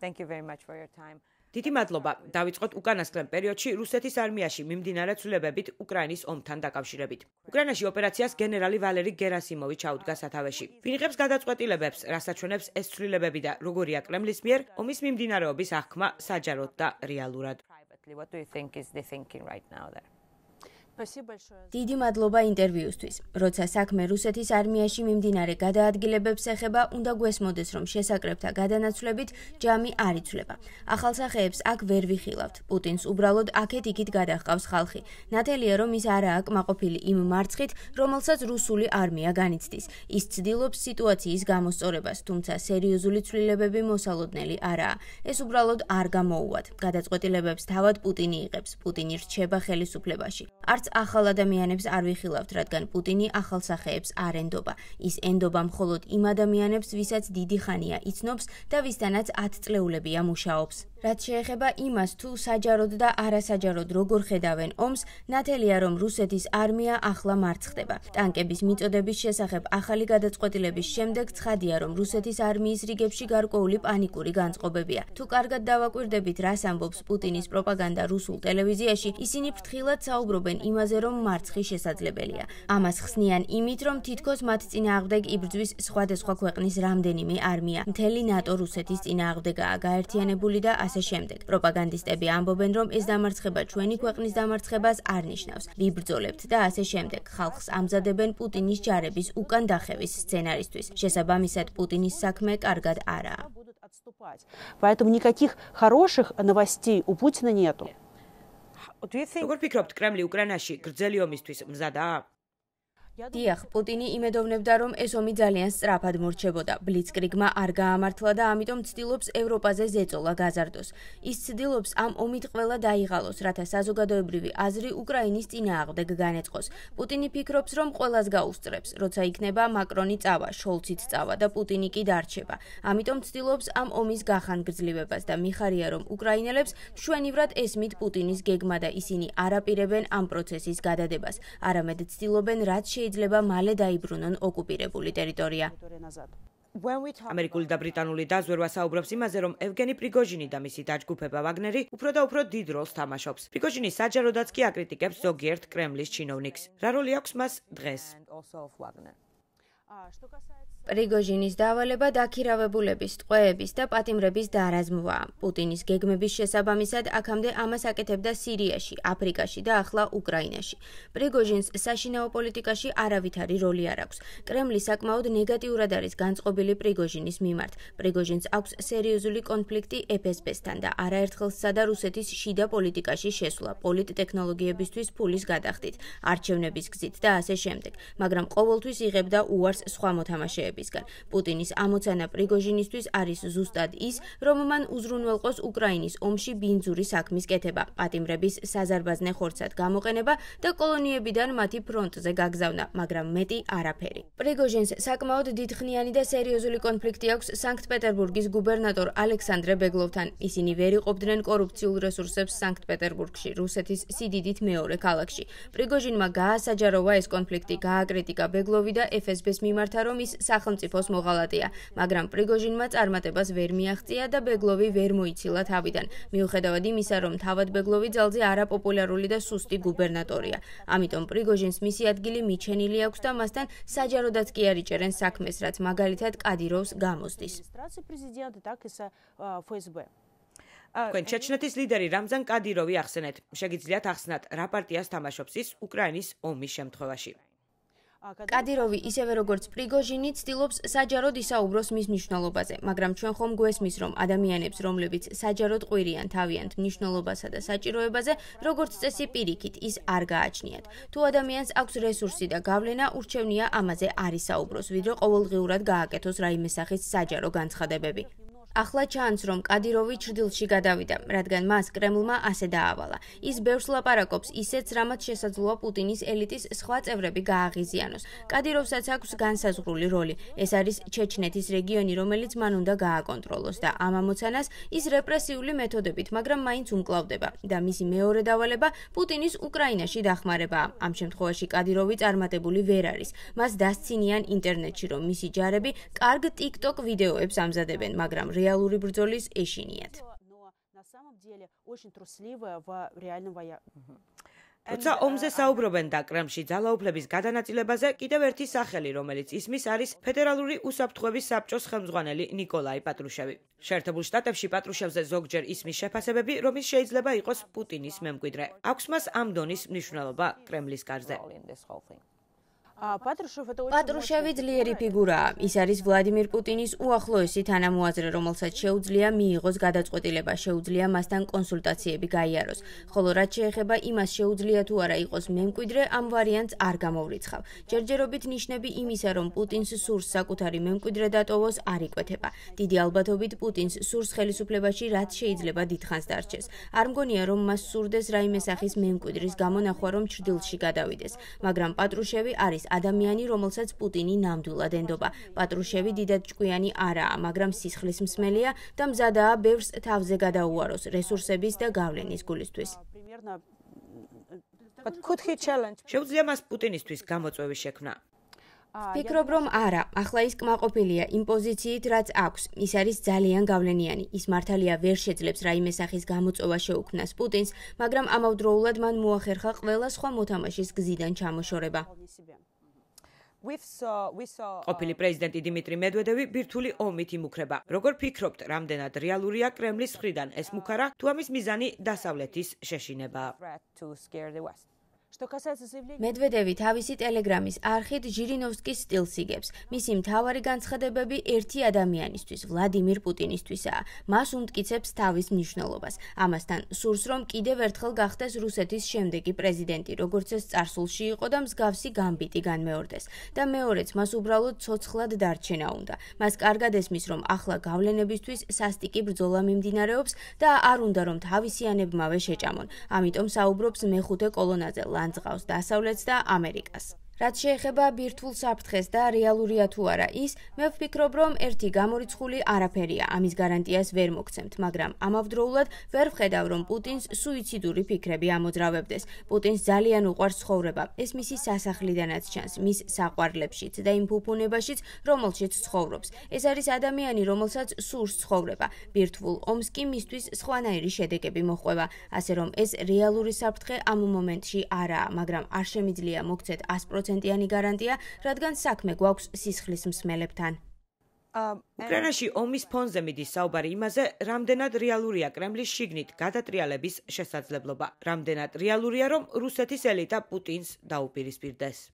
Thank you very much for your time. დიდი მადლობა. დავიწყოთ უკანასკნელ პერიოდში რუსეთის არმიაში მიმდინარე ცვლილებებით უკრაინის ომთან დაკავშირებით. უკრაინაში ოპერაციას გენერალი ვალერი გერასიმოვი ჩაუდგა სათავეში. ვინღებს გადაწყვეტილებებს, რასაჩვენებს ეს ცვლილებები და როგორია კრემლის მიერ ომის მიმდინარეობის აღქმა საჯაროდ და რეალურად? What do you think is the thinking right now there? დიდი მადლობა ინტერვიუსთვის. როცა საქმე რუსეთის არმიაში მიმდინარე გადაადგილებებს ეხება, უნდა გვესმოდეს, რომ შესაკრებთა გადანაცვლებით ჯამი არ იცვლება. ახალსახეებს აქ ვერ ვიხილავთ. პუტინს უბრალოდ აქეთ იქით გადაახყავს ხალხი. ნათელია, რომ ის არ აქვს მაყოფილი იმ მარცხით, რომელსაც რუსული არმია განიცდის. ის ცდილობს სიტუაციის გამოსწორებას, თუმცა სერიოზული ცვლილებები მოსალოდნელი არაა. ეს უბრალოდ არ გამოუვად. გადაწყვეტილებებს თავად პუტინი იღებს. პუტინი რჩება ხელისუფლებაში. არც ახალ ადამიანებს არ ვიხილავთ, რადგან პუტინი ახალ სახეებს არ ენდობა. ის ენდობა მხოლოდ იმ ადამიანებს, ვისაც დიდი ხანია იცნობს და ვისთანაც 10 წლეულებია მუშაობს. რაც შეეხება იმას, თუ საჯაროდ და არასაჯაროდ როგორ ხედავენ ომს, ნათელია რომ რუსეთის არმია ახლა მარცხდება. ტანკების მიწოდების შესახებ ახალი გადაწყვეტილების შემდეგ ცხადია, რომ რუსეთის არმიის რიგებში გარკვეული პანიკური განწყობებია. თუ კარგად დავაკვირდებით, რას ამბობს პუტინის პროპაგანდა რუსულ ტელევიზიაში, ისინი ფრთხილად საუბრობენ იმაზე, რომ მარცხი შესაძლებელია. ამას ხსნიან იმით, რომ თითქოს მათ წინააღმდეგ იბრძვის სხვადასხვა ქვეყნის რამდენიმე არმია. მთელი ნატო რუსეთის წინააღმდეგაა გაერთიანებული და ასე შემდეგ. პროპაგანდისტები ამბობენ, რომ ეს დამარცხება ჩვენი ქვეყნის დამარცხებას არ ნიშნავს. ვიბრძოლებთ და ასე შემდეგ. ხალხს ამზადებენ პუტინის ჯარების უკან დახევის სცენარისთვის. შესაბამისად, პუტინის საქმე კარგად არაა. Поэтому никаких хороших новостей у Путина нету. Вот вы фикрите, что Кремль Украинаში გრძელი ომისთვის მზადაა? დიახ, პუტინი იმედოვნებდა, რომ ეს ომი ძალიან სწრაფად მორჩებოდა. ბლიცკრიგმა არ გაამართლა და ამიტომ ცდილობს ევროპაზე ზეწოლა გაზარდოს. ის ცდილობს ამ ომით ყველა დაიღალოს, რათა საზოგადოებრივი აზრი უკრაინის წინააღმდეგ განეწყოს. პუტინი ფიქრობს, რომ ყველას გაუსწრებს, როცა იქნება მაკრონი წავა, შოლციც წავა და პუტინი კი დარჩება. ამიტომ ცდილობს ამ ომის გახანგრძლივებას და მიხარია, რომ უკრაინელებს მშვენივრად ესმით პუტინის გეგმა და ისინი არაპირებენ ამ პროცესის გადადებას, არამედ ცდილობენ რაც შეიძლება შეიძლება მალე დაიბრუნონ ოკუპირებული ტერიტორია. ამერიკული და ბრიტანული დაზვერვა საუბრობს იმაზე, რომ ევგენი პრიგოჟინი და მისი დაჯგუფება ვაგნერი უფრო და უფრო დიდ როლს თამაშობს. პრიგოჟინი საჯაროდაც კი აკრიტიკებს ზოგიერთ კრემლის ჩინოვნიკს. რა როლი აქვს მას დღეს? აა, что касается პრიგოჟინის დავალება დაქირავებულების ტყვეების და პატიმრების დაrazmva. პუტინის გეგმების შესაბამისად აქამდე ამას აკეთებდა სირიაში, აფრიკაში და ახლა უკრაინაში. პრიგოჟინს საშინაო პოლიტიკაში არავითარი როლი არ აქვს. კრემლი საკმაოდ ნეგატიურად არის განწყობილი პრიგოჟინის მიმართ. პრიგოჟინს აქვს სერიოზული კონფლიქტი FSB-სთან და არაერთხელ სადა რუსეთის შიდა პოლიტიკაში შესვლა პოლიტტექნოლოგიებისთვის ფულის გადახდით, არჩევნების გზით და ასე შემდეგ, მაგრამ ყოველთვის იღებდა უარს სხვა მოთამაშეებს. ძალებისგან. პუტინის ამოცანა პრიგოჟინისთვის არის ზუსტად ის, რომ მან უზრუნველყოს უკრაინის ომში ბინძური საქმის კეთება, პატიმრების საზარბაზნე ხორცად გამოყენება და კოლონიებიდან მათი ფრონტზე გაგზავნა, მაგრამ მეტი არაფერი. პრიგოჟინს საკმაოდ დიდხნიანი და სერიოზული კონფლიქტი აქვს სანქტ-პეტერბურგის გუბერნატორ ალექსანდრე ბეგლოვთან. ისინი ვერ იყობდნენ კორუფციულ რესურსებს სანქტ-პეტერბურგში, რუსეთის სიდიდით მეორე ქალაქში. პრიგოჟინმა გაასაჯაროვა ეს კონფლიქტი, გააკრიტიკა ბეგლოვი და FSB-ს მიმართა, რომ ის სახ სახელმწიფოს მოღალატეა, მაგრამ პრიგოჟინმა წარმატებას ვერ მიაღწია და ბეგლოვი ვერ მოიცილა თავიდან. მიუხედავად იმისა, რომ თავად ბეგლოვი ძალზე არაპოპულარული და სუსტი გუბერნატორია, ამიტომ პრიგოჟინს მისი ადგილი მიჩენილი აქვს და მასთან საჯაროდაც კი არ იჭერენ საქმეს, რაც მაგალითად კადიროვს გამოსდის. კენ ჩეჩნეთის ლიდერი რამზან კადიროვი ახსენეთ. შეგიძლიათ ახსნათ, რა პარტიას თამაშობს ის უკრაინის ომის შემთხვევაში. კადიროვი ისევე როგორც პრიგოჟინი ცდილობს საჯაროდ ისაუბროს მის მნიშვნელობაზე, მაგრამ ჩვენ ხომ გვესმის, რომ ადამიანებს, რომლებიც საჯაროდ ყვირიან თავიანთ მნიშვნელობასა და საჭიროებაზე, როგორც წესი პირიქით ის არ გააჩნიათ. თუ ადამიანს აქვს რესურსი და გავლენა, ურჩევნია ამაზე არისაუბროს, ვიდრე ყოველდღიურად გააკეთოს რაიმე სახის საჯარო განცხადებები. ახლა ჩანს, რომ კადიროვი ჭრილში გადავიდა, რადგან მას კრემლმა ასე დაავალა. ის ბევრს ლაპარაკობს ისეც, რამაც შესაძლოა პუტინის ელიტის სხვა წევრები გააღიზიანოს. კადიროვსაც აქვს განსაზღვრული როლი. ეს არის ჩეჩნეთის რეგიონი, რომელიც მან უნდა გააკონტროლოს და ამ ამოცანას ის რეპრესიული მეთოდებით, მაგრამ მაინც უმკლავდება და მისი მეორე დავალება პუტინის უკრაინაში დახმარება. ამ შემთხვევაში კადიროვი წარმატებული ვერ არის. მას დასცინიან ინტერნეტში, რომ მისი ჯარები კარგ TikTok ვიდეოებს ამზადებენ, მაგრამ რე реальной бრძოლის ეშინიათ. На самом деле очень трусливая в реальном воя. თუმცა ომზე საუბრობენ და კრემში ძალაუფლების გადანაწილებაზე კიდევ ერთი სახელი რომელიც ისმის არის ფედერალური უსაფრთხოების საბჭოს ხელმძღვანელი نيكოლაი პატრუშევი. შეერთებულ შტატებში პატრუშევზე ზოგჯერ ისმის შეფასებები, რომ ის შეიძლება იყოს პუტინის მემკვიდრე. აქვს მას ამ დონის მნიშვნელობა კრემლის კარზე. პატრუშევ это очень Патрушеви ძლიერი ფიгураა. ის არის ვლადიმირ პუტინის უახლოესი თანამოაზრე, რომელსაც შეუძლია მიიღოს გადაწყვეტილება, შეუძლია მასთან კონსულტაციები გაიაროს. ხოლო რაც შეეხება იმას, შეუძლია თუ არა იყოს მემკვიდრე, ამ ვარიანტს არ გამოვრიცხავ. ჯერჯერობით ნიშნები იმისა, რომ პუტინს სურს საკუთარი მემკვიდრე დატოვოს, არ იკვეთება. დიდი ალბათობით პუტინს სურს ხელისუფლებაში რაც შეიძლება დითხანს დარჩეს. არ მგონია, რომ მას სურდეს რაიმე სახის მემკვიდრის გამონახვა, რომ ჭრილში გადავიდეს, მაგრამ პატრუშევი არის ადამიანი, რომელსაც პუტინი ნამდვილად ენდობა. პატრუშევი დიდად ჭკვიანი არაა, მაგრამ სისხლის მსმელია და მზადაა ბევრს თავზე გადაუაროს რესურსების და გავლენის გულისთვის. შეუძლია მას პუტინისთვის გამოწვევის შექმნა. Ah, ფიქრობ რომ არა, ახლა ის კმაყოფილია იმპოზიციით, რაც აქვს. ის არის ძალიან გავლენიანი. ის მართალია ვერ შეძლებს რაიმე სახის გამოწვევა შეუქმნას პუტინს, მაგრამ ამავდროულად მან მოახერხა ყველა სხვა მოთამაშის გზიდან ჩამოშორება. Uh, ყოფილი პრეზიდენტი დიმიტრი მედვედევი ბირთული ომით იმუქრება. როგორ ფიქრობთ, რამდენად რეალურია კრემლის მხრიდან ეს მუქარა თუ ამის მიზანი დასავლეთის შეშინებაა? Что касается заявления Медведеви თავისი ტელეგრამის არქივ ჟირინოვსკის სტილს იგებს. მისი მთავარი განცხადებები ერთი ადამიანისთვის, ვლადიმირ პუტინისთვისაა. მას უმტკიცებს თავის მნიშვნელობას. ამასთან სურს რომ კიდევ ერთხელ გახდეს რუსეთის შემდეგი პრეზიდენტი, როგორც ეს წარსულში იყო და მსგავსი გამბიტი განმეორდეს. და მეორეც მას უბრალოდ ცოცხლად დარჩენა უნდა. მას კარგად ესმის რომ ახლა გავლენებისთვის სასტიკი ბრძოლა მიმდინარეობს და არ უნდა რომ თავისიანებმავე შეჭამონ. ამიტომ საუბრობს მეხუთე კოლონაზე. განძღავს დასავლეთს და ამერიკას. რაც შეეხება ბირთვულ საფრთხეს და რეალურია თუ არა ის, მე ვფიქრობ, რომ ერთი გამორიცხული არაფერია. ამის გარანტიას ვერ მოგცემთ, მაგრამ ამავდროულად ვერ ვხედავ, რომ პუტინს სუიციდური ფიქრები ამოძრავებდეს. პუტინს ძალიან უყვარს ცხოვრება. ეს მისი სასახლიდანაც ჩანს, მის საყვარლებშიც და იმ ფუფუნებაშიც, რომელშიც ცხოვრობს. ეს არის ადამიანი, რომელსაც სურს ცხოვრება. ბირთვულ ომს კი მისთვის სხვანაირი შედეგები მოყვება, ასე რომ ეს რეალური საფრთხე ამ მომენტში არაა, მაგრამ არ შემიძლია მოგცეთ 100 100%-იანი გარანტია, რადგან საქმე გვაქვს სისხლის მსმელებთან. უკრაინაში ომის ფონზე მიდის საუბარი იმაზე, რამდენად რეალურია კრემლის შიგნით გადატრიალების შესაძლებლობა, რამდენად რეალურია, რომ რუსეთის ელიტა პუტინს დაუპირისპირდეს.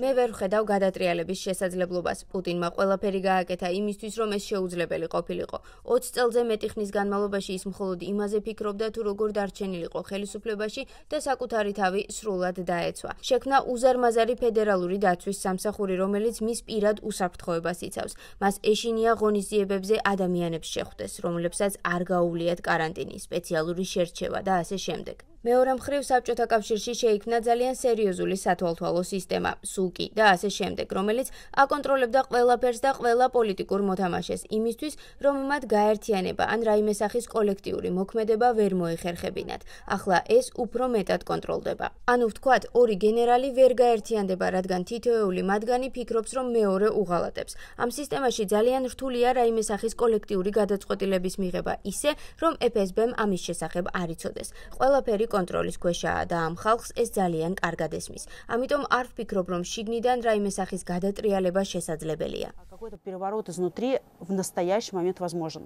მე ვერ ვხედავ გადატრიალების შესაძლებლობას. პუტინმა ყველაფერი გააკეთა იმისთვის, რომ ეს შეუძლებელი ყოფილიყო. 20 წელზე მეტი ხნის განმავლობაში ის მხოლოდ იმაზე ფიქრობდა, თუ როგორ დარჩენილიყო ხელისუფლებაში და საკუთარი თავი სრულად დაეცვა. შექმნა უზარმაზარი ფედერალური დაცვის სამსახური, რომელიც მის პირად უსაფრთხოებას იცავს. მას ეშინია ღონისძიებებზე ადამიანებს შეხვდეს, რომლებსაც არ გაუვლიათ каранტინი, სპეციალური შერჩევა და ასე შემდეგ. მეორე მხრივ საბჭოთა კავშირში შეიქმნა ძალიან სერიოზული სათვალთვალო სისტემა სუკი და ასე შემდეგ რომელიც აკონტროლებდა ყველაფერს და ყველა პოლიტიკურ მოთამაშეს იმისთვის რომ მათ გაერთიანება ან რაიმე სახის კოლექტიური მოქმედება ვერ მოეხერხებინათ ახლა ეს უფრო მეტად კონტროლდება ანუ ვთქვათ ორი გენერალი ვერ გაერთიანდება რადგან თითოეული მათგანი ფიქრობს რომ მეორე უღალატებს ამ სისტემაში ძალიან რთულია რაიმე სახის კოლექტიური გადაწყვეტილების მიღება ისე რომ FSB-მ ამის შესახებ არ იცოდეს ყველაფერი კონტროლის ქვეშაა და ამ ხალხს ეს ძალიან კარგად ესმის. ამიტომ არ ვფიქრობ, რომ შიგნიდან რაიმე სახის გადატრიალება შესაძლებელია. какой-то переворот изнутри в настоящий момент возможен.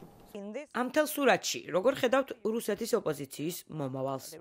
ამ თელ სურათში, როგორ ხედავთ რუსეთის ოპოზიციის მომავალს?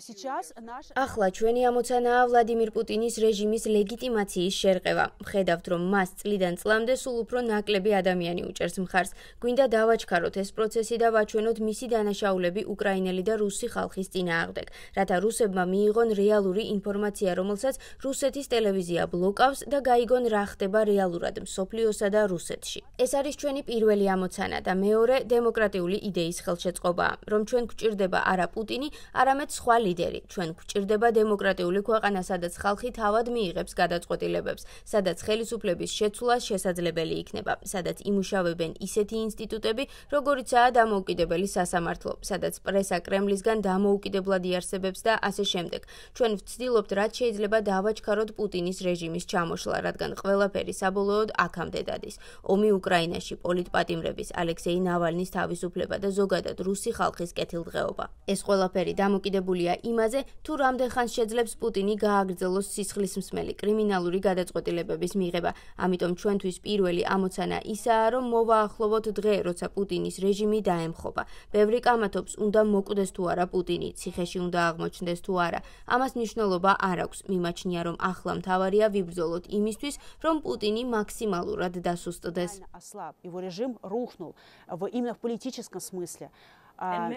сейчас наш ახლა ჩვენი ამოცანაა ვლადიმირ პუტინის რეჟიმის ლეგიტიმაციის შერყევა. ხედავთ რომ მას წლიდან წლამდე სულ უფრო ნაკლები ადამიანი უჭერს მხარს. გვინდა დავაჩქაროთ ეს პროცესი და ვაჩვენოთ მისი დანაშაულები უკრაინელი და რუსი ხალხის წინააღმდეგ, რათა რუსებმა მიიღონ რეალური ინფორმაცია, რომელსაც რუსეთის ტელევიზია ბლოკავს და გაიგონ რა ხდება რეალურად მსოფლიოსა და რუსეთში. ეს არის ჩვენი პირველი ამოცანა და მეორე დემოკრატიული იდეის ხელშეწყობა, რომ ჩვენ გვჭირდება არა პუტინი, არამედ სხვა სხვა ლიდერი. ჩვენ გვჭირდება დემოკრატიული ქვეყანა, სადაც ხალხი თავად მიიღებს გადაწყვეტილებებს, სადაც ხელისუფლების შეცვლა შესაძლებელი იქნება, სადაც იმუშავებენ ისეთი ინსტიტუტები, როგორიცაა დამოუკიდებელი სასამართლო, სადაც პრესა კრემლისგან დამოუკიდებლად იარსებებს და ასე შემდეგ. ჩვენ ვცდილობთ, რაც შეიძლება დავაჩქაროთ პუტინის რეჟიმის ჩამოშლა, რადგან ყველაფერი საბოლოოდ აქამდე დადის. ომი უკრაინაში პოლიტპატიმრების ალექსეი ნავალნის თავისუფლება და ზოგადად რუსი ხალხის კეთილდღეობა. ეს ყველაფერი დამოუკიდებელი დაკავებულია იმაზე, თუ რამდენხანს შეძლებს პუტინი გააგრძელოს სისხლის მსმელი კრიმინალური გადაწყვეტილებების მიღება. ამიტომ ჩვენთვის პირველი ამოცანა ისაა, რომ მოვაახლოვოთ დღე, როცა პუტინის რეჟიმი დაემხობა. ბევრი კამათობს, უნდა მოკვდეს თუ არა პუტინი, ციხეში უნდა აღმოჩნდეს თუ არა. ამას მნიშვნელობა არ აქვს. მიმაჩნია, რომ ახლა მთავარია ვიბრძოლოთ იმისთვის, რომ პუტინი მაქსიმალურად დასუსტდეს. ასლაბ, его режим рухнул э, в именно в политическом смысле.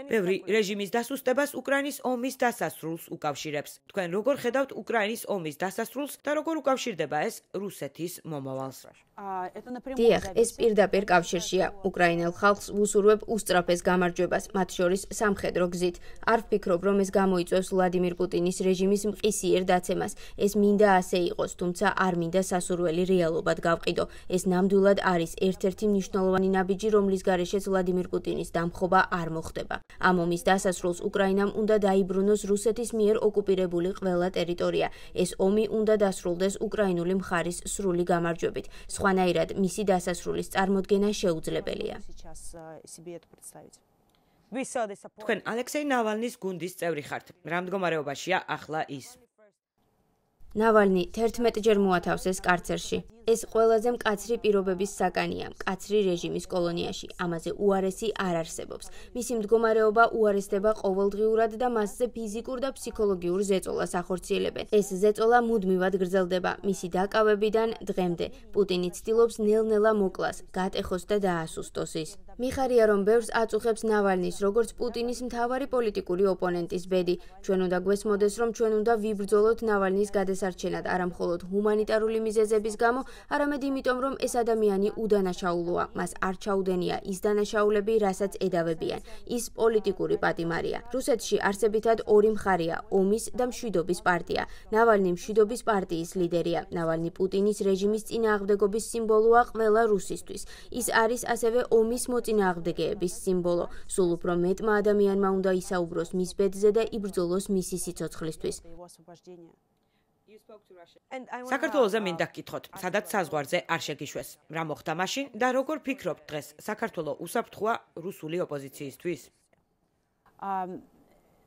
ბევრი რეჟიმის დასუსტებას უკრაინის ომის დასასრულს უკავშირებს. თქვენ როგორ ხედავთ უკრაინის ომის დასასრულს და როგორ უკავშირდება ეს რუსეთის მომავალს? დიახ, ეს პირდაპირ კავშირშია. უკრაინელ ხალხს უსურვებ უსწრაფეს გამარჯვებას, მათ შორის სამხედრო გზით. არ ვფიქრობ, რომ ეს გამოიწვევს ვლადიმირ პუტინის რეჟიმის მყისიერ დაცემას. ეს მინდა ასე იყოს, თუმცა არ მინდა სასურველი რეალობად გავყიდო. ეს ნამდვილად არის ერთ-ერთი მნიშვნელოვანი ნაბიჯი, რომლის გარეშეც ვლადიმირ პუტინის დამხობა არ მოხდება. ამ ომის დასასრულს უკრაინამ უნდა დაიბრუნოს რუსეთის მიერ ოკუპირებული ყველა ტერიტორია. ეს ომი უნდა დასრულდეს უკრაინული მხარის სრული გამარჯვებით. სხვა სხვანაირად მისი დასასრულის წარმოქმნა შეუძლებელია. თქვენ ალექსეი ნავალნის გუნდის წევრი ხართ. რა მდგომარეობაშია ახლა ის? ნავალნი 11 ჯერ მოათავსეს კარცერში. ეს ყველაზე მკაცრი პირობების საგანია მკაცრი რეჟიმის კოლონიაში ამაზე უარესი არ არსებობს მისი მდგომარეობა უარესდება ყოველდღიურად და მასზე ფიზიკურ და ფსიქოლოგიურ ზეწოლას ახორციელებენ ეს ზეწოლა მუდმივად გრძელდება მისი დაკავებიდან დღემდე პუტინი ცდილობს ნელ-ნელა მოკლას გატეხოს და დაასუსტოს ის მიხარია რომ ბევრს აწუხებს ნავალნის როგორც პუტინის მთავარი პოლიტიკური ოპონენტის ბედი ჩვენ უნდა გვესმოდეს რომ ჩვენ უნდა ვიბრძოლოთ ნავალნის გადასარჩენად არა მხოლოდ ჰუმანიტარული მიზეზების გამო არამედ იმიტომ, რომ ეს ადამიანი უდანაშაულოა. მას არ ჩაუდენია ის დანაშაულები, რასაც ედავებიან. ის პოლიტიკური პატიმარია. რუსეთში არსებითად ორი მხარეა: ომის და მშვიდობის პარტია. ნავალნი მშვიდობის პარტიის ლიდერია. ნავალნი პუტინის რეჟიმის წინააღმდეგობის სიმბოლოა ყველა რუსისთვის. ის არის ასევე ომის მოწინააღმდეგეების სიმბოლო. სულ უფრო მეტმა ადამიანმა უნდა ისაუბროს მის ბედზე და იბრძოლოს მისი სიცოცხლისთვის. Субтитры сделал DimaTorzok საქართველოს ზე მინდა uh, გკითხოთ, სადაც საზღვარზე არ შეგიშვეს. რა მოხდა მაშინ და როგორ ფიქრობთ დღეს საქართველოს უსაფრთხოა რუსული ოპოზიციისთვის? Um,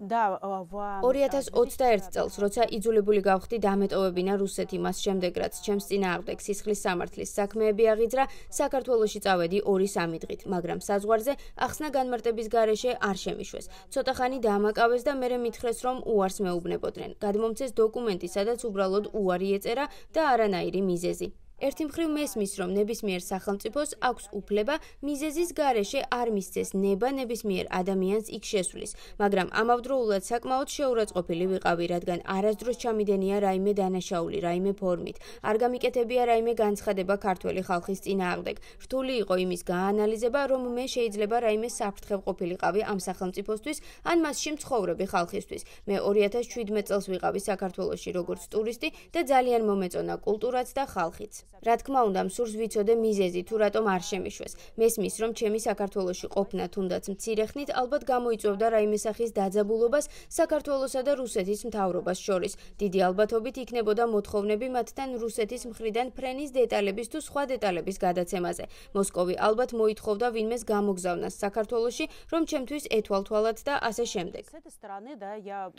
და 2021 წელს როცა იძულებული გავხდი დამეტოვებინა რუსეთი მას შემდეგ რაც ჩემს წინააღმდეგ სისხლის სამართლის საქმეები აღიძრა საქართველოსში წავედი 2-3 დღით მაგრამ საზღვარზე ახსნა განმარტების გარეშე არ შემიშვეს ცოტა ხანი დაამაკავეს და მერე მითხრეს რომ უარს მეუბნებოდნენ გადმომცეს დოკუმენტი სადაც უბრალოდ უარი ეწერა და არანაირი მიზეზი ერთი მხრივ მესმის რომ ნებისმიერ სახელმწიფოს აქვს უფლება მიზეზის გარეშე არ მისცეს ნება ნებისმიერ ადამიანს იქ შესვლის მაგრამ ამავდროულად საკმაოდ შეურაცხყოფილი ვიყავი რადგან არასდროს ჩამიდენია რაიმე დანაშაული რაიმე ფორმით არ გამიკეთებია რაიმე განცხადება ქართველი ხალხის წინააღმდეგ რთული იყო იმის გაანალიზება რომ მე შეიძლება რაიმე საფრთხე ვყოფილიყავი ამ სახელმწიფოსთვის ან მასში მცხოვრები ხალხისთვის მე 2017 წელს ვიყავი საქართველოში როგორც ტურისტი და ძალიან მომეწონა კულტურაც და ხალხიც you რა თქმა უნდა, მსურს ვიცოდე მიზეზი, თუ რატომ არ შემიშვეს. მესმის, რომ ჩემი საქართველოსი ყოფნა თუნდაც მცირეხნით, ალბათ გამოიწვევდა რაიმე სახის დაძაბულობას საქართველოსა და რუსეთის მთავრობას შორის. დიდი ალბათობით იქნებოდა მოთხოვნები მათთან რუსეთის მხრიდან ფრენის დეტალების თუ სხვა დეტალების გადაცემაზე. მოსკოვი ალბათ მოითხოვდა ვინმეს გამოგზავნას საქართველოში, რომ ჩემთვის ეთვალთვალათ და ასე შემდეგ.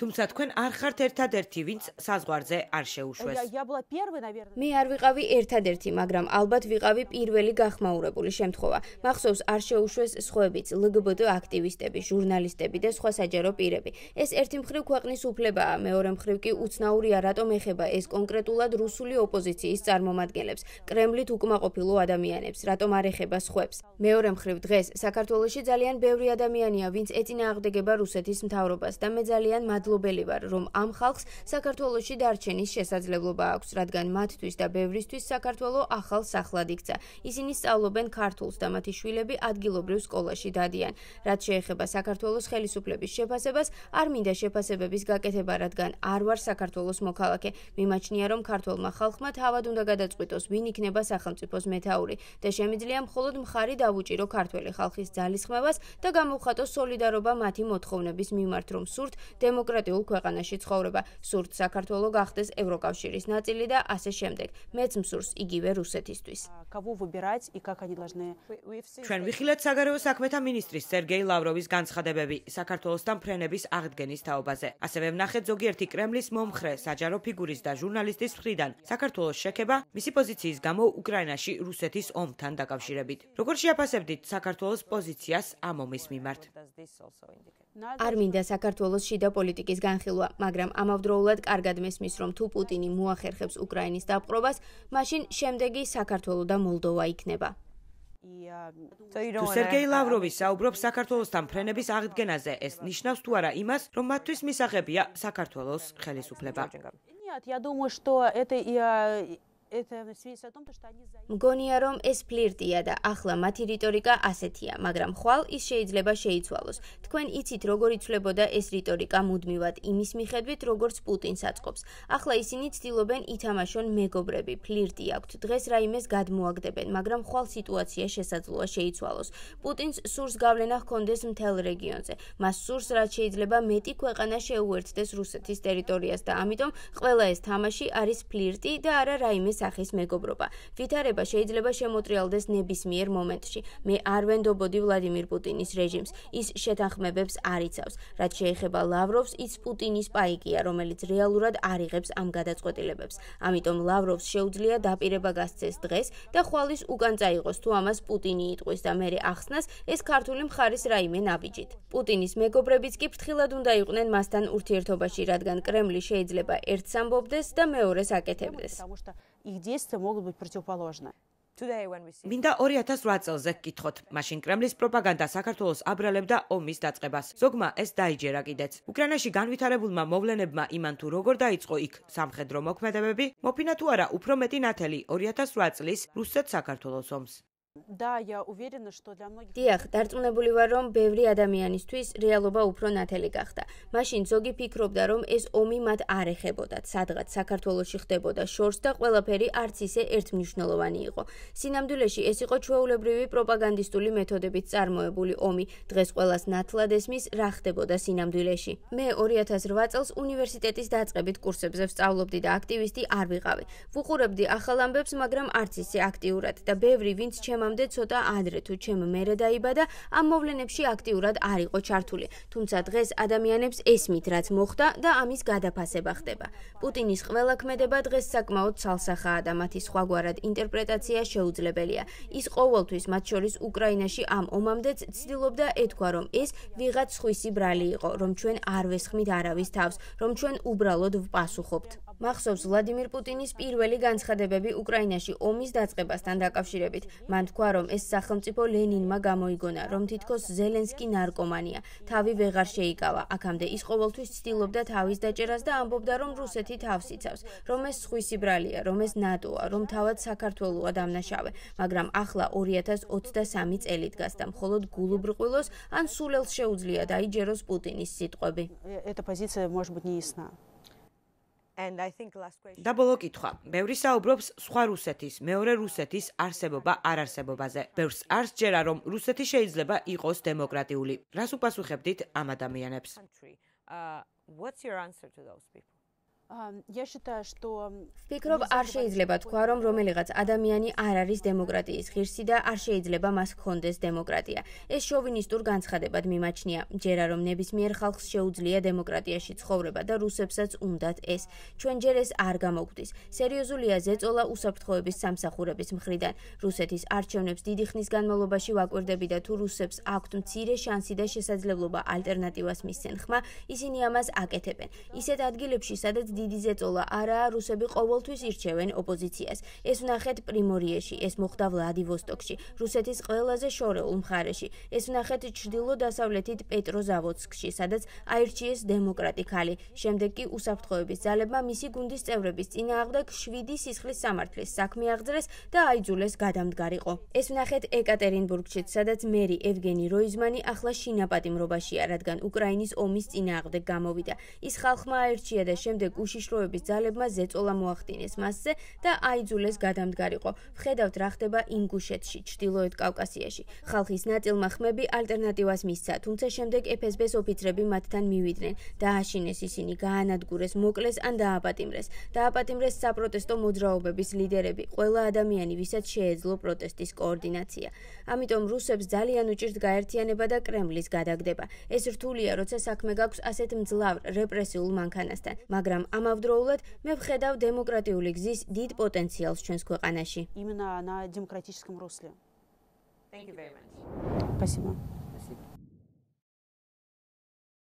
თუმცა თქვენ არ ხართ ერთადერთი, ვინც საზღვარზე არ შეუშვეს. მე არ ვიყავი ერთად ერთადერთი, მაგრამ ალბათ ვიყავი პირველი გახმაურებული შემთხვევა. მახსოვს არ შეუშვეს სხვებიც, ლგბტ აქტივისტები, ჟურნალისტები და სხვა საჯარო პირები. ეს ერთი მხრივ ქვეყნის უფლებაა, მეორე მხრივ კი უცნაურია, რატომ ეხება ეს კონკრეტულად რუსული ოპოზიციის წარმომადგენლებს, კრემლით უკმაყოფილო ადამიანებს, რატომ არ ეხება სხვებს. მეორე მხრივ დღეს საქართველოსში ძალიან ბევრი ადამიანია, ვინც ეწინააღმდეგება რუსეთის მთავრობას და მე ძალიან მადლობელი ვარ, რომ ამ ხალხს საქართველოსში დარჩენის შესაძლებლობა აქვს, რადგან მათთვის და ბევრისთვის საქართველოს საქართველოს ახალ სახლად იქცა. ისინი სწავლობენ ქართულს და მათი შვილები ადგილობრივ სკოლაში დადიან. რაც შეეხება საქართველოს ხელისუფლების შეფასებას, არ მინდა შეფასებების გაკეთება, რადგან არ ვარ საქართველოს მოქალაქე. მიმაჩნია, რომ ქართულმა ხალხმა თავად უნდა გადაწყვიტოს, ვინ იქნება სახელმწიფოს მეთაური და შემიძლია მხოლოდ მხარი დაუჭირო ქართველი ხალხის ძალისხმევას და გამოხატოს солиდარობა მათი მოთხოვნების მიმართ, რომ სურთ დემოკრატიულ ქვეყანაში ცხოვრება, სურთ საქართველოს გახდეს ევროკავშირის ნაწილი და ასე შემდეგ. მეც მსურს იგივე რუსეთისთვის. кого выбирать и как они должны ჩვენ ვიხილეთ საგარეო საქმეთა მინისტრის სერგეი ლავროვის განცხადებები საქართველოსთან ფრენების აღდგენის თაობაზე. ასევე ვნახეთ ზოგიერთი კრემლის მომხრე საჯარო ფიგურის და ჟურნალისტის მხრიდან საქართველოს შექება მისი პოზიციის გამო უკრაინაში რუსეთის ომთან დაკავშირებით. როგორ შეაფასებდით საქართველოს პოზიციას ამ ომის მიმართ? არ მინდა საქართველოს შიდა პოლიტიკის განხილვა, მაგრამ ამავდროულად კარგად მესმის, რომ თუ პუტინი მოახერხებს უკრაინის დაპყრობას, მაშინ შემდეგი საქართველო და მოლდოვა იქნება. სერგეი ლავროვი საუბრობს საქართველოსთან ფრენების აღდგენაზე. ეს ნიშნავს თუ არა იმას, რომ მათთვის მისაღებია საქართველოს ხელისუფლება. я думаю, что это и მგონია რომ ეს ფლირტია და ახლა მათი რიტორიკა ასეთია, მაგრამ ხვალ ის შეიძლება შეიცვალოს. თქვენ იცით როგორ იცვლებოდა ეს რიტორიკა მუდმივად იმის მიხედვით, როგორც პუტინს აწყობს. ახლა ისინი ცდილობენ ითამაშონ მეგობრები, ფლირტი აქვთ. დღეს რაიმეს გადმოაგდებენ, მაგრამ ხვალ სიტუაცია შესაძლოა შეიცვალოს. პუტინს სურს გავლენა ჰქონდეს მთელ რეგიონზე. მას სურს რაც შეიძლება მეტი ქვეყანა შეუერთდეს რუსეთის ტერიტორიას და ამიტომ ყველა ეს თამაში არის ფლირტი და არა რაიმეს სახის მეგობრობა. ვითარება შეიძლება შემოტრიალდეს ნებისმიერ მომენტში. მე არ ვენდობოდი ვლადიმირ პუტინის რეჟიმს. ის შეთანხმებებს არ იცავს. რაც შეეხება ლავროვს, ის პუტინის პაიკია, რომელიც რეალურად არიღებს ამ გადაწყვეტილებებს. ამიტომ ლავროვს შეუძლია დაპირება გასცეს დღეს და ხვალის უკან წაიღოს, თუ ამას პუტინი იტყვის და მეરે ახსნას ეს ქართული მხარის რაიმე ნაბიჯით. პუტინის მეგობრებიც კი ფრთხილად უნდა იყვნენ მასთან ურთიერთობაში, რადგან კრემლი შეიძლება ერთს ამბობდეს და მეორეს აკეთებდეს. их действия могут быть противоположны. მინდა 2008 წელზე გკითხოთ, მაშინ კრემლის პროპაგანდა საქართველოს აბრალებდა ომის დაწყებას. ზოგმა ეს დაიჯერა კიდეც. უკრაინაში განვითარებულმა მოვლენებმა იმან თუ როგორ დაიწყო იქ სამხედრო მოქმედებები, მოფინა თუ არა უფრო მეტი ნათელი 2008 წლის რუსეთ-საქართველოს ომს. Да, я уверена, что для многих Диах, дарწმუნებული ვარ, რომ ბევრი ადამიანისთვის რეალობა უფრო ნათელი გახდა. მაშინ ზოგი ფიქრობდა, რომ ეს ომი მათ არ ეხებოდათ, სადღაც საქართველოსი ხდებოდა შორს და ყველაფერი არც ისე ერთმნიშვნელოვანი იყო. სინამდვილეში ეს იყო ჩვეულებრივი პროპაგანდისტული მეთოდებით წარმოებული ომი. დღეს ყოველას ნათლად ესმის რა ხდებოდა სინამდვილეში. მე 2008 წელს უნივერსიტეტის დაწყებით კურსებზე ვსწავლობდი და აქტივისტი არ ვიყავი. ვუყურებდი ახალ ამბებს, მაგრამ არც ისე აქტიურად და ბევრი ვინც ჩემ ჩემამდე ცოტა ადრე თუ ჩემ მერე დაიბადა ამ მოვლენებში აქტიურად არ იყო ჩართული თუმცა დღეს ადამიანებს ესმით რაც მოხდა და ამის გადაფასება ხდება პუტინის ყველა ქმედება დღეს საკმაოდ ცალსახაა და მათი სხვაგვარად ინტერპრეტაცია შეუძლებელია ის ყოველთვის მათ შორის უკრაინაში ამ ომამდე ცდილობდა ეთქვა რომ ეს ვიღაც სხვისი ბრალი იყო რომ ჩვენ არ ვესხმით არავის თავს რომ ჩვენ უბრალოდ ვპასუხობთ მახსოვს ვლადიმირ პუტინის პირველი განცხადებები უკრაინაში ომის დაწყებასთან დაკავშირებით. მან თქვა, რომ ეს სახელმწიფო ლენინმა გამოიგონა, რომ თითქოს ზელენსკი ნარკომანია. თავი ვეღარ შეიკავა. აქამდე ის ყოველთვის ცდილობდა თავის დაჭერას და ამბობდა, რომ რუსეთი თავს იცავს, რომ ეს სხვისი ბრალია, რომ ეს ნატოა, რომ თავად საქართველოა დამნაშავე. მაგრამ ახლა 2023 წელი დგას და მხოლოდ გულუბრყვილოს ან სულელს შეუძლია დაიჯეროს პუტინის სიტყვები. Э, эта позиция может быть неясна. And I think last question. და ბოლო კითხვა. ბევრი საუბრობს სხვა რუსეთის, მეორე რუსეთის არსებობა არ არსებობაზე. ბევრს არ სჯერა რომ რუსეთი შეიძლება იყოს დემოკრატიული. რას უპასუხებდით ამ ადამიანებს? Uh what's your answer to those people? я считаю, что фикров არ შეიძლება თქვა, რომ რომელიღაც ადამიანი არ არის დემოკრატიის ღირსი და არ შეიძლება მას ქონდეს დემოკრატია. ეს შოვინისტურ განცხადებად მიმაჩნია, ჯერა რომ ნებისმიერ ხალხს შეუძლია დემოკრატიაში ცხოვრება და რუსებსაც უნდათ ეს. ჩვენ ჯერ ეს არ გამოგვდის. სერიოზულია ზეწოლა უსაფრთხოების სამსახურების მხრიდან. რუსეთის არჩევნებს დიდი ხნის განმავლობაში ვაკვირდები და თუ რუსებს აქვთ მცირე შანსი და შესაძლებლობა ალტერნატივას მისცენ ხმა, ისინი ამას აკეთებენ. ისეთ ადგილებში, სადაც დიდი ზეწოლა არაა რუსები ყოველთვის ირჩევენ ოპოზიციას ეს ნახეთ პრიმორიეში ეს მოხდა ვლადივოსტოკში რუსეთის ყველაზე შორეულ მხარეში ეს ნახეთ ჩრდილო-დასავლეთით პეტროზავოდსკში სადაც აირჩიეს დემოკრატი ქალი შემდეგ კი უსაფრთხოების ძალებმა მისი გუნდის წევრების წინააღმდეგ 7 სისხლის სამართლის საქმე აღძრეს და აიძულეს გადამდგარიყო ეს ნახეთ ეკატერინბურგში სადაც მერი ევგენი როიზმანი ახლა შინაპატიმრობაშია რადგან უკრაინის ომის წინააღმდეგ გამოვიდა ის ხალხმა აირჩია და შემდეგ უშიშროების ძალებმა ზეწოლა მოახდინეს მასზე და აიძულეს გადამდგარიყო. ვხედავთ რა ხდება ინგუშეთში, ჩრდილოეთ კავკასიაში. ხალხის ნაწილმა ხმები ალტერნატივას მისცა, თუმცა შემდეგ FSB-ს ოფიცრები მათთან მივიდნენ. დააშინეს ისინი, გაანადგურეს, მოკლეს ან დააპატიმრეს. დააპატიმრეს საპროტესტო მოძრაობების ლიდერები, ყველა ადამიანი, ვისაც შეეძლო პროტესტის კოორდინაცია. ამიტომ რუსებს ძალიან უჭირთ გაერთიანება და კრემლის გადაგდება. ეს რთულია, როცა საქმე გაქვს ასეთ მძლავრ რეპრესიულ მანქანასთან, მაგრამ ამავდროულად მე ვხედავ დემოკრატიული გზის დიდ პოტენციალს ჩვენს ქვეყანაში. Именно на демократическом русле. Thank you very much. Спасибо.